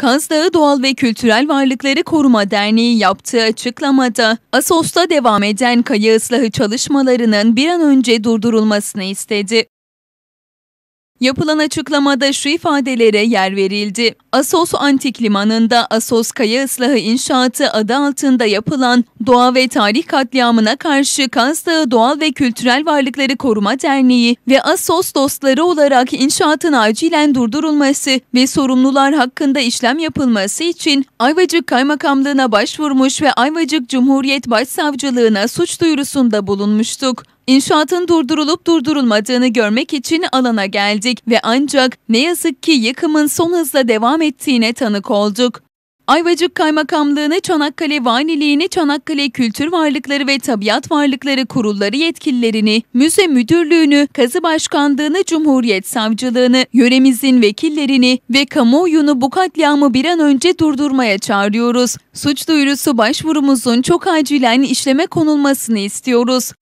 Kaz Dağı Doğal ve Kültürel Varlıkları Koruma Derneği yaptığı açıklamada Asos'ta devam eden kaya ıslahı çalışmalarının bir an önce durdurulmasını istedi. Yapılan açıklamada şu ifadelere yer verildi. Asos Antik Limanı'nda Asos Kaya Islahı İnşaatı adı altında yapılan doğa ve tarih katliamına karşı Kaz Dağı Doğal ve Kültürel Varlıkları Koruma Derneği ve Asos dostları olarak inşaatın acilen durdurulması ve sorumlular hakkında işlem yapılması için Ayvacık Kaymakamlığına başvurmuş ve Ayvacık Cumhuriyet Başsavcılığına suç duyurusunda bulunmuştuk. İnşaatın durdurulup durdurulmadığını görmek için alana geldik ve ancak ne yazık ki yıkımın son hızla devam ettiğine tanık olduk. Ayvacık Kaymakamlığı'nı, Çanakkale Valiliğini, Çanakkale Kültür Varlıkları ve Tabiat Varlıkları Kurulları yetkililerini, Müze Müdürlüğünü, Kazı Başkanlığını, Cumhuriyet Savcılığını, yöremizin vekillerini ve kamuoyunu bu katliamı bir an önce durdurmaya çağırıyoruz. Suç duyurusu başvurumuzun çok acilen işleme konulmasını istiyoruz.